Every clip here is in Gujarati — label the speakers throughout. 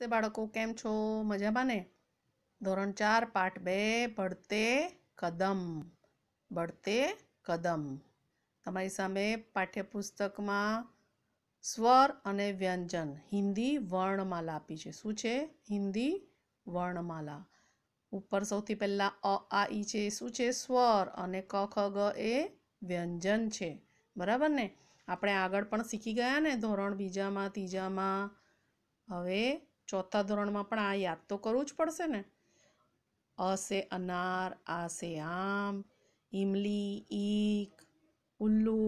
Speaker 1: નમસ્તે બાળકો કેમ છો મજામાં ને ધોરણ ચાર પાઠ બે ભળતે કદમ ભળતે કદમ તમારી સામે પાઠ્યપુસ્તકમાં સ્વર અને વ્યંજન હિન્દી વર્ણમાલા આપી છે શું છે હિન્દી વર્ણમાલા ઉપર સૌથી પહેલાં અ આ ઈ છે શું છે સ્વર અને ક ખ ગ એ વ્યંજન છે બરાબર ને આપણે આગળ પણ શીખી ગયા ને ધોરણ બીજામાં ત્રીજામાં હવે ચોથા ધોરણમાં પણ આ યાદ તો કરવું જ પડશે ને અસે અનાર આ સે આમ ઇમલી ઈક ઉલ્લુ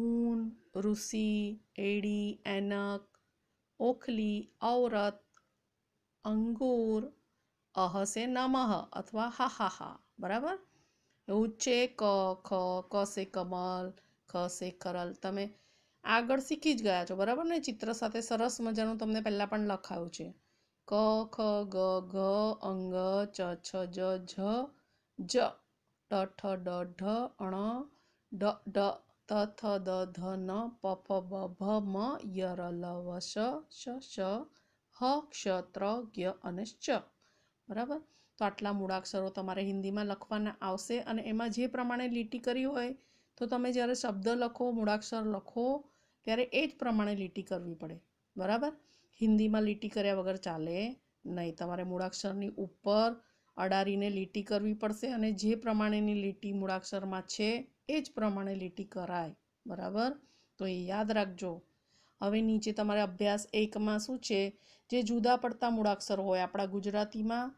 Speaker 1: ઊન ઋષિ એડી એનક ઓખલી ઔરત અંગૂર અહસે નમઃ અથવા હા હા હા બરાબર એવું છે ક ખ ક સે કમલ ખ સે કરલ તમે આગળ શીખી જ ગયા છો બરાબર ને ચિત્ર સાથે સરસ મજાનું તમને પહેલાં પણ લખાયું છે ક ખ ગ ઘ અંગ ચ છ જ જ જ ટ ઠ ડ ઢ અણ ડ ડ ત થ દ ધ ન પ ફ બ ભ મ ય ર લ વ શ શ શ હ ક્ષ ત્ર જ્ઞ અને ચ બરાબર તો આટલા મૂળાક્ષરો તમારે હિન્દીમાં લખવાના આવશે અને એમાં જે પ્રમાણે લીટી કરી હોય તો તમે જ્યારે શબ્દ લખો મૂળાક્ષર લખો ત્યારે એ જ પ્રમાણે લીટી કરવી પડે બરાબર હિન્દીમાં લીટી કર્યા વગર ચાલે નહીં તમારે મૂળાક્ષરની ઉપર અડારીને લીટી કરવી પડશે અને જે પ્રમાણેની લીટી મૂળાક્ષરમાં છે એ જ પ્રમાણે લીટી કરાય બરાબર તો એ યાદ રાખજો હવે નીચે તમારે અભ્યાસ એકમાં શું છે જે જુદા પડતા મૂળાક્ષર હોય આપણા ગુજરાતીમાં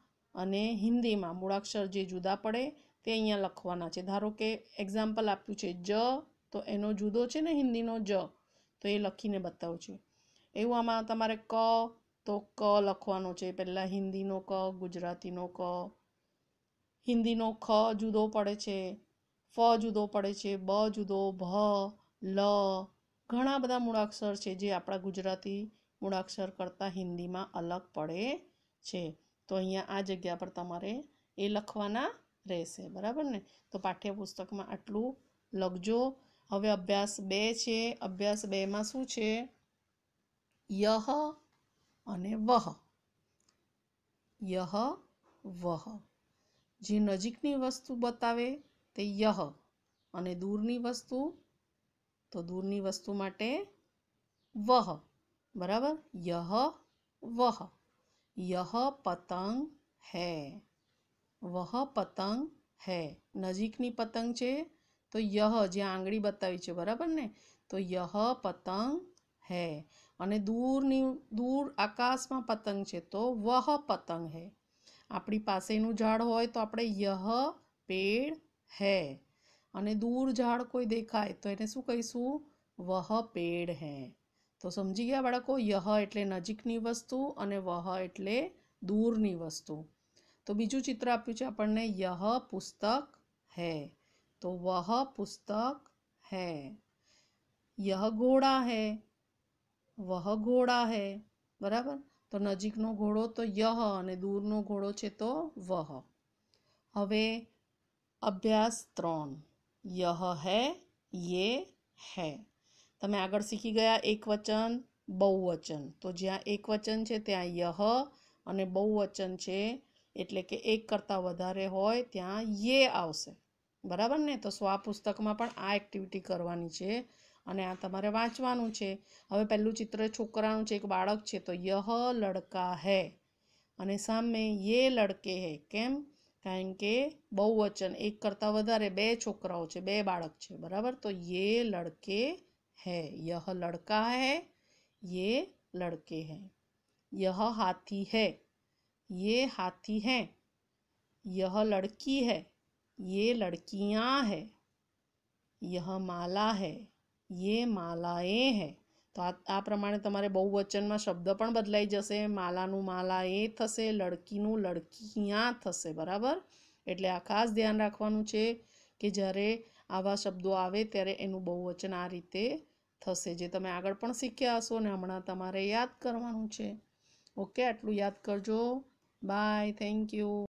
Speaker 1: અને હિન્દીમાં મૂળાક્ષર જે જુદા પડે તે અહીંયા લખવાના છે ધારો કે એક્ઝામ્પલ આપ્યું છે જ તો એનો જુદો છે ને હિન્દીનો જ તો એ લખીને બતાવું છું એવું આમાં તમારે ક તો ક લખવાનો છે પહેલાં હિન્દીનો ક ગુજરાતીનો ક હિન્દીનો ખ જુદો પડે છે ફ જુદો પડે છે બ જુદો ભ લ ઘણા બધા મૂળાક્ષર છે જે આપણા ગુજરાતી મૂળાક્ષર કરતાં હિન્દીમાં અલગ પડે છે તો અહીંયા આ જગ્યા પર તમારે એ લખવાના રહેશે બરાબર ને તો પાઠ્યપુસ્તકમાં આટલું લખજો હવે અભ્યાસ બે છે અભ્યાસ બેમાં શું છે યહ અને વહ યહ વહ જે નજીકની વસ્તુ બતાવે તે યહ અને દૂરની વસ્તુ તો દૂરની વસ્તુ માટે વહ બરાબર યહ વહ યહ પતંગ હૈ વહ પતંગ હૈ નજીકની પતંગ છે તો યહ જ્યાં આંગળી બતાવી છે બરાબર ને તો યહ પતંગ હે અને દૂરની દૂર આકાશમાં પતંગ છે તો વહ પતંગ હે આપણી પાસેનું ઝાડ હોય તો આપણે યહ પેડ હે અને દૂર ઝાડ કોઈ દેખાય તો એને શું કહીશું વહ પેડ હે તો સમજી ગયા બાળકો યહ એટલે નજીકની વસ્તુ અને વહ એટલે દૂરની વસ્તુ તો બીજું ચિત્ર આપ્યું છે આપણને યહ પુસ્તક હે तो वह पुस्तक है यह घोड़ा है વહ ઘોડા હે બરાબર તો નજીકનો ઘોડો તો યહ અને દૂરનો ઘોડો છે તો વહ હવે અભ્યાસ ત્રણ યહ હૈ યે હૈ તમે આગળ શીખી ગયા એકવચન બહુવચન તો જ્યાં એકવચન છે ત્યાં યહ અને બહુવચન છે એટલે કે એક કરતાં વધારે હોય ત્યાં યે આવશે બરાબર ને તો સ્વા પુસ્તકમાં પણ આ એક્ટિવિટી કરવાની છે અને આ તમારે વાંચવાનું છે હવે પહેલું ચિત્ર છોકરાનું છે એક બાળક છે તો યહ લડકા હૈ અને સામે યે લડકે હે કેમ કારણ કે બહુવચન એક કરતાં વધારે બે છોકરાઓ છે બે બાળક છે બરાબર તો યે લડકે હે યહ લડકા હૈ યે લડકે હૈ યહ હાથી હૈ યે હાથી હૈ યહ લડકી હૈ ये लड़कियां है यह માલા है યે માલાએ હે તો આ આ પ્રમાણે તમારે બહુવચનમાં શબ્દ પણ બદલાઈ જશે માલાનું માલા એ થશે લડકીનું લડકીયાં થશે બરાબર એટલે આ ખાસ ધ્યાન રાખવાનું છે કે જ્યારે આવા શબ્દો આવે ત્યારે એનું બહુવચન આ રીતે થશે જે તમે આગળ પણ શીખ્યા હશો ને હમણાં તમારે યાદ કરવાનું છે ઓકે આટલું યાદ કરજો બાય થેન્ક યુ